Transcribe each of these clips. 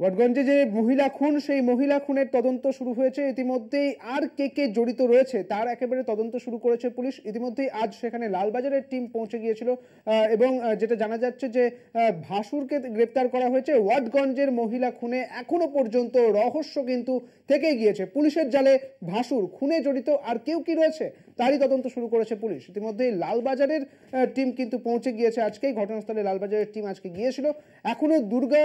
ওয়াটগঞ্জে যে মহিলা খুন সেই মহিলা খুনের তদন্ত শুরু হয়েছে ইতিমধ্যেই আর কে কে জড়িত রয়েছে তার একেবারে তদন্ত শুরু করেছে পুলিশ ইতিমধ্যেই আজ সেখানে লালবাজারের টিম পৌঁছে গিয়েছিল এবং যেটা জানা যাচ্ছে যে ভাসুরকে গ্রেপ্তার করা হয়েছে ওয়াটগঞ্জের মহিলা খুনে এখনো পর্যন্ত রহস্য কিন্তু থেকে গিয়েছে পুলিশের জালে ভাসুর খুনে জড়িত আর কেউ কি রয়েছে তারই তদন্ত শুরু করেছে পুলিশ ইতিমধ্যে লালবাজারের টিম কিন্তু পৌঁছে গিয়েছে আজকেই ঘটনাস্থলে লালবাজারের টিম আজকে গিয়েছিল এখনও দুর্গা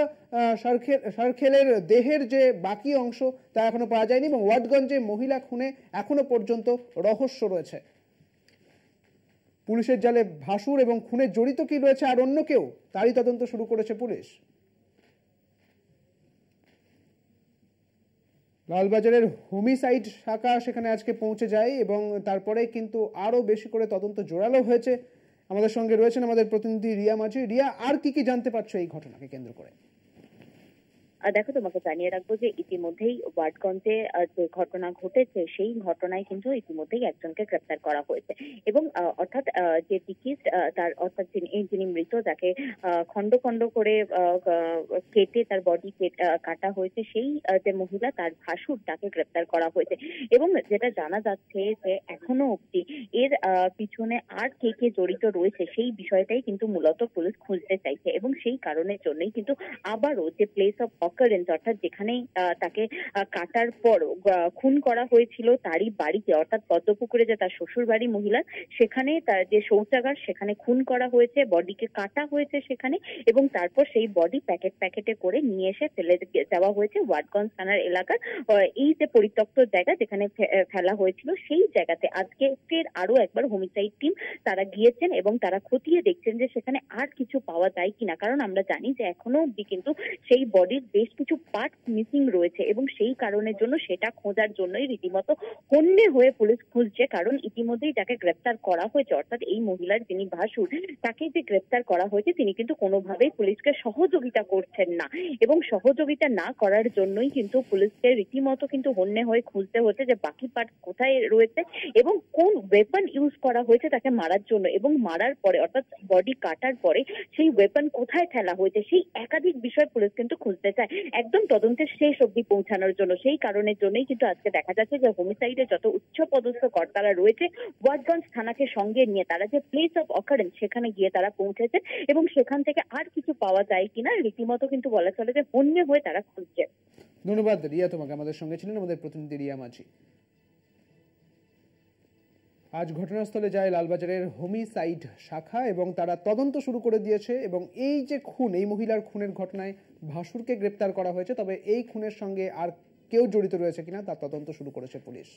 সারখেলের দেহের যে বাকি অংশ তা এখনও পাওয়া যায়নি এবং ওয়াটগঞ্জে মহিলা খুনে এখনও পর্যন্ত রহস্য রয়েছে পুলিশের জালে ভাসুর এবং খুনে জড়িত কি রয়েছে আর অন্য কেউ তারই তদন্ত শুরু করেছে পুলিশ মালবাজারের হোমিসাইড শাখা সেখানে আজকে পৌঁছে যায় এবং তারপরে কিন্তু আরও বেশি করে তদন্ত জোরালো হয়েছে আমাদের সঙ্গে রয়েছেন আমাদের প্রতিনিধি রিয়া মাঝি রিয়া আর কি কি জানতে পারছো এই ঘটনাকে কেন্দ্র করে দেখো তোমাকে জানিয়ে রাখবো যে ইতিমধ্যেই ওয়ার্ডগঞ্জে যে ঘটনা ঘটেছে সেই ঘটনায় কিন্তু ইতিমধ্যেই একজনকে গ্রেপ্তার করা হয়েছে এবং অর্থাৎ যে টিকিট তার অর্থাৎ যিনি মৃত যাকে খণ্ড খণ্ড করে কেটে তার বডি কাটা হয়েছে সেই যে মহিলা তার ভাসুর তাকে গ্রেপ্তার করা হয়েছে এবং যেটা জানা যাচ্ছে যে এখনো অব্দি এর পিছনে আর কে কে জড়িত রয়েছে সেই বিষয়টাই কিন্তু মূলত পুলিশ খুঁজতে চাইছে এবং সেই কারণের জন্যই কিন্তু আবারও যে প্লেস অফ অকারেন্স অর্থাৎ যেখানেই তাকে কাটার পর খুন করা হয়েছিল তারই বাড়িতে অর্থাৎ পদ্মপুকুরে যে তার শ্বশুর বাড়ি মহিলার সেখানে তার যে শৌচাগার সেখানে খুন করা হয়েছে বডিকে কাটা হয়েছে সেখানে এবং তারপর সেই বডি প্যাকেট প্যাকেটে করে নিয়ে এসে ফেলে দেওয়া হয়েছে ওয়ার্ডগঞ্জ থানার এলাকার এই যে পরিত্যক্ত জায়গা যেখানে ফেলা হয়েছিল সেই জায়গাতে আজকে ফের আরো একবার হোমিসাইড টিম তারা গিয়েছেন এবং তারা খতিয়ে দেখছেন যে সেখানে আর কিছু পাওয়া যায় কিনা কারণ আমরা জানি যে এখনো অব্দি কিন্তু সেই বডির বেশ কিছু পার্ট মিসিং রয়েছে এবং সেই কারণের জন্য সেটা খোঁজার জন্যই রীতিমতো হন্যে হয়ে পুলিশ খুঁজছে কারণ ইতিমধ্যেই তাকে গ্রেপ্তার করা হয়েছে অর্থাৎ এই মহিলার যিনি ভাসুর তাকে যে গ্রেপ্তার করা হয়েছে তিনি কিন্তু কোনোভাবেই পুলিশকে সহযোগিতা করছেন না এবং সহযোগিতা না করার জন্যই কিন্তু পুলিশকে রীতিমতো কিন্তু হন্যে হয়ে খুঁজতে হচ্ছে যে বাকি পার্ট কোথায় রয়েছে এবং কোন ওয়েপন ইউজ করা হয়েছে তাকে মারার জন্য এবং মারার পরে অর্থাৎ বডি কাটার পরে সেই ওয়েপন কোথায় ফেলা হয়েছে সেই একাধিক বিষয় পুলিশ কিন্তু খুঁজতে চায় একদম তদন্তের শেষ অব্দি পৌঁছানোর জন্য সেই কারণের জন্যই কিন্তু আজকে দেখা যাচ্ছে যে হোমিসাইডে যত উচ্চ পদস্থ কর্তারা রয়েছে ওয়ার্ডগঞ্জ থানাকে সঙ্গে নিয়ে তারা যে প্লেস অফ অকারেন্স সেখানে গিয়ে তারা পৌঁছেছে এবং সেখান থেকে আর কিছু পাওয়া যায় কিনা রীতিমতো কিন্তু বলা চলে যে হন্যে হয়ে তারা খুঁজছে ধন্যবাদ রিয়া তোমাকে আমাদের সঙ্গে ছিলেন আমাদের প্রতিনিধি রিয়া মাঝি আজ ঘটনাস্থলে যায় লালবাজারের হোমিসাইড শাখা এবং তারা তদন্ত শুরু করে দিয়েছে এবং এই যে খুন এই মহিলার খুনের ঘটনায় ভাসুরকে গ্রেপ্তার করা হয়েছে তবে এই খুনের সঙ্গে আর কেউ জড়িত রয়েছে কিনা তার তদন্ত শুরু করেছে পুলিশ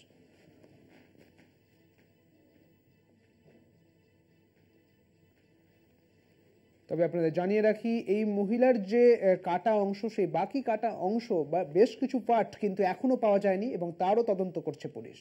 তবে আপনাদের জানিয়ে রাখি এই মহিলার যে কাটা অংশ সেই বাকি কাটা অংশ বা বেশ কিছু পার্ট কিন্তু এখনও পাওয়া যায়নি এবং তারও তদন্ত করছে পুলিশ